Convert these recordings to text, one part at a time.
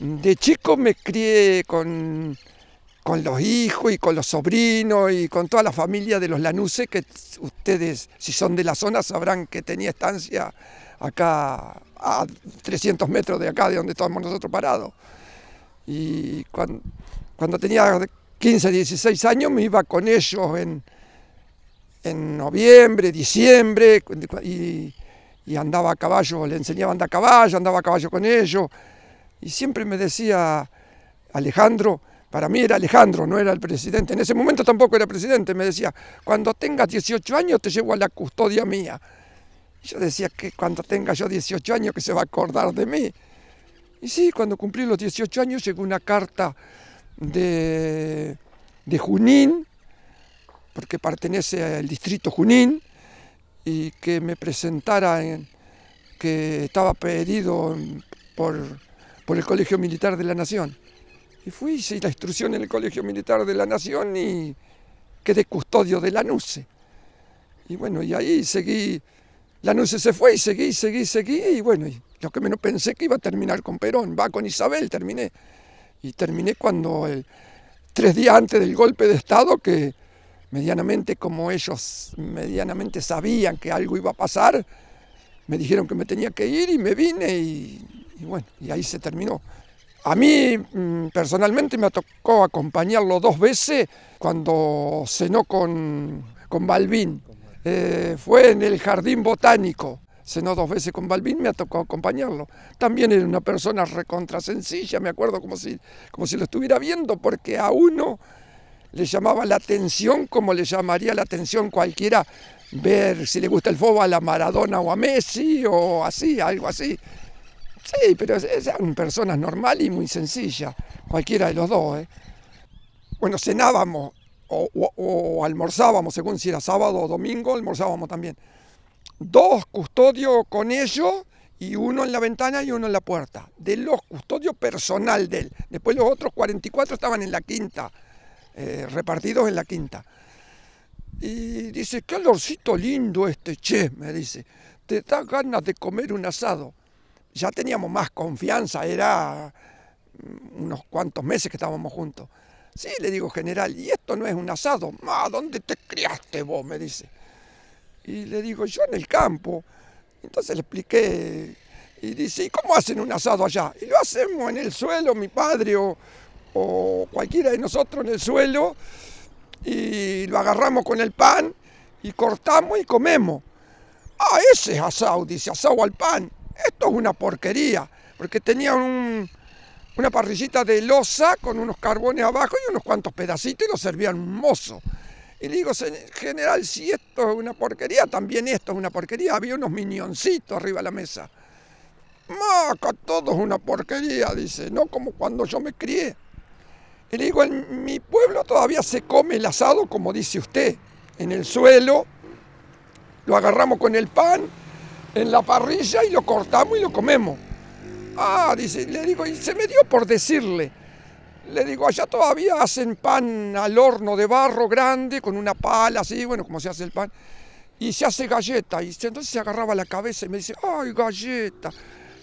de chico me crié con, los hijos y con los sobrinos y con toda la familia de los lanuses que ustedes, si son de la zona, sabrán que tenía estancia acá a 300 metros de acá, de donde estábamos nosotros parados. Y cuando, tenía 15, 16 años me iba con ellos en, noviembre, diciembre, y, y andaba a caballo, le enseñaba a andar a caballo, andaba a caballo con ellos y siempre me decía Alejandro, para mí era Alejandro, no era el presidente, en ese momento tampoco era presidente, me decía, cuando tengas 18 años te llevo a la custodia mía. yo decía que cuando tenga yo 18 años que se va a acordar de mí. Y sí, cuando cumplí los 18 años llegó una carta de, de Junín, porque pertenece al distrito Junín, y que me presentara que estaba pedido por por el Colegio Militar de la Nación. Y fui, hice la instrucción en el Colegio Militar de la Nación y quedé custodio de la NUCE. Y bueno, y ahí seguí, la NUCE se fue y seguí, seguí, seguí, y bueno, lo que menos pensé que iba a terminar con Perón, va con Isabel, terminé. Y terminé cuando, el, tres días antes del golpe de Estado, que medianamente como ellos medianamente sabían que algo iba a pasar, me dijeron que me tenía que ir y me vine y y bueno, y ahí se terminó. A mí mm, personalmente me tocó acompañarlo dos veces cuando cenó con, con Balbín. Eh, fue en el Jardín Botánico, cenó dos veces con Balbín, me tocó acompañarlo. También era una persona recontra sencilla, me acuerdo como si, como si lo estuviera viendo, porque a uno le llamaba la atención como le llamaría la atención cualquiera ver si le gusta el fútbol a la Maradona o a Messi o así, algo así. Sí, pero eran personas normales y muy sencillas, cualquiera de los dos. ¿eh? Bueno, cenábamos o, almorzábamos, según si era sábado o domingo, almorzábamos también. Dos custodios con ellos y uno en la ventana y uno en la puerta. De los custodios personal de él. Después los otros 44 estaban en la quinta, eh, repartidos en la quinta. Y dice, qué alorcito lindo este, che, me dice. Te da ganas de comer un asado ya teníamos más confianza, era mm, unos cuantos meses que estábamos juntos. Sí, le digo, general, y esto no es un asado. Ma, ah, ¿dónde te criaste vos? me dice. Y le digo, yo en el campo. Entonces le expliqué. Y dice, ¿y cómo hacen un asado allá? Y lo hacemos en el suelo, mi padre o, o cualquiera de nosotros en el suelo. Y lo agarramos con el pan y cortamos y comemos. Ah, ese es asado, dice, asado al pan. Esto es una porquería, porque tenía una parrillita de losa con unos carbones abajo y unos cuantos pedacitos y lo servían un mozo. Y le digo, general, si esto es una porquería, también esto es una porquería. Había unos minioncitos arriba de la mesa. Maca, todo es una porquería, dice, no como cuando yo me crié. Y le digo, en mi pueblo todavía se come el asado como dice usted, en el suelo, lo agarramos con el pan en la parrilla y lo cortamos y lo comemos. Ah, dice, le digo, y se me dio por decirle. Le digo, allá todavía hacen pan al horno de barro grande, con una pala así, bueno, como se hace el pan. Y se hace galleta. Y entonces se agarraba la cabeza y me dice, ay, galleta.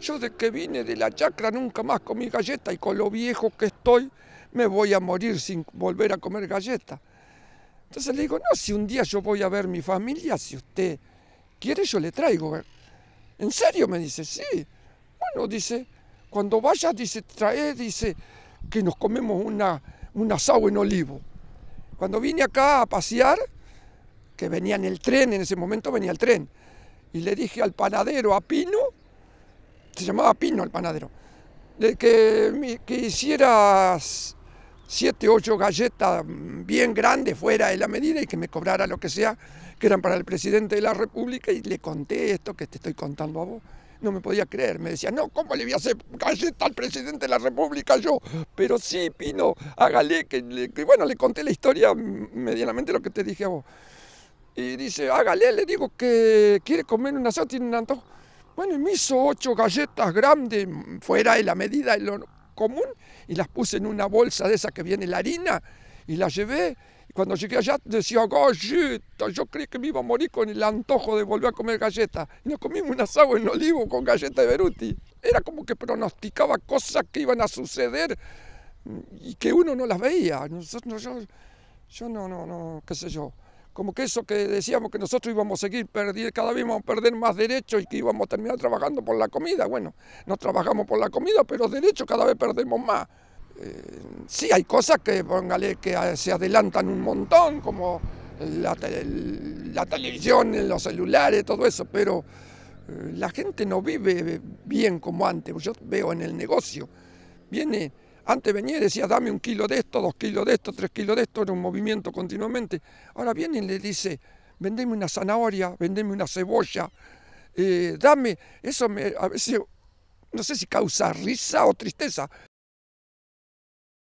Yo de que vine de la chacra nunca más comí galleta y con lo viejo que estoy me voy a morir sin volver a comer galleta. Entonces le digo, no, si un día yo voy a ver mi familia, si usted quiere yo le traigo eh". ¿En serio? Me dice, sí. Bueno, dice, cuando vayas, dice, trae, dice, que nos comemos una, un asado en olivo. Cuando vine acá a pasear, que venía en el tren, en ese momento venía el tren, y le dije al panadero, a Pino, se llamaba Pino el panadero, de que, que hicieras siete, ocho galletas mm, bien grandes fuera de la medida y que me cobrara lo que sea, que eran para el presidente de la República y le conté esto que te estoy contando a vos. No me podía creer, me decía, no, ¿cómo le voy a hacer galletas al presidente de la República yo? Pero sí, Pino, hágale, que, que bueno, le conté la historia mm, medianamente lo que te dije a vos. Y dice, hágale, le digo que quiere comer un asado, tiene un antojo. Bueno, y me hizo ocho galletas grandes, mm, fuera de la medida, y lo común y las puse en una bolsa de esa que viene la harina y las llevé. Y cuando llegué allá decía, yo creí que me iba a morir con el antojo de volver a comer galletas. Y nos comimos un asado en olivo con galleta de Beruti. Era como que pronosticaba cosas que iban a suceder mm, y que uno no las veía. Nosotros, yo, yo no, no, no, qué sé yo como que eso que decíamos que nosotros íbamos a seguir perdiendo, cada vez íbamos a perder más derechos y que íbamos a terminar trabajando por la comida. Bueno, no trabajamos por la comida, pero derechos cada vez perdemos más. Eh, sí, hay cosas que, que ah, se adelantan un montón, como la, televisión, los celulares, todo eso, pero eh, la gente no vive bien como antes. Yo veo en el negocio, viene antes venía y decía, dame un kilo de esto, dos kilos de esto, tres kilos de esto, era un movimiento continuamente. Ahora viene y le dice, vendeme una zanahoria, vendeme una cebolla, eh, dame, eso me, a veces, no sé si causa risa o tristeza,